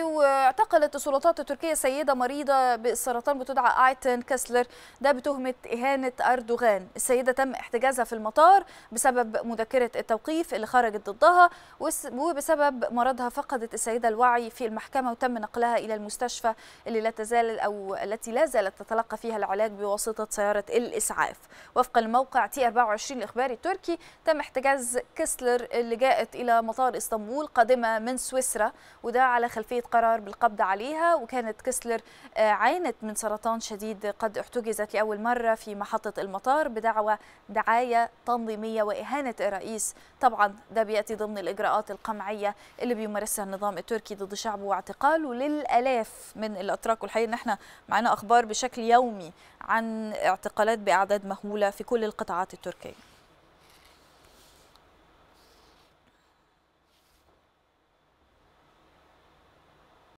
واعتقلت السلطات التركية سيدة مريضة بالسرطان بتدعى آيتن كسلر ده بتهمة إهانة أردوغان السيدة تم احتجازها في المطار بسبب مذكرة التوقيف اللي خرجت ضدها وبسبب مرضها فقدت السيدة الوعي في المحكمة وتم نقلها إلى المستشفى اللي لا تزال أو التي لا زالت تتلقى فيها العلاج بواسطة سيارة الإسعاف وفقا لموقع تي 24 الإخباري التركي تم احتجاز كسلر اللي جاءت إلى مطار إسطنبول قادمة من سويسرا وده على خلفية قرار بالقبض عليها وكانت كسلر آه، عانت من سرطان شديد قد احتجزت لأول مرة في محطة المطار بدعوى دعاية تنظيمية وإهانة الرئيس طبعا ده بيأتي ضمن الإجراءات القمعية اللي بيمارسها النظام التركي ضد شعبه واعتقاله للألاف من الأتراك والحقيقة إن احنا معانا أخبار بشكل يومي عن اعتقالات بأعداد مهولة في كل القطاعات التركية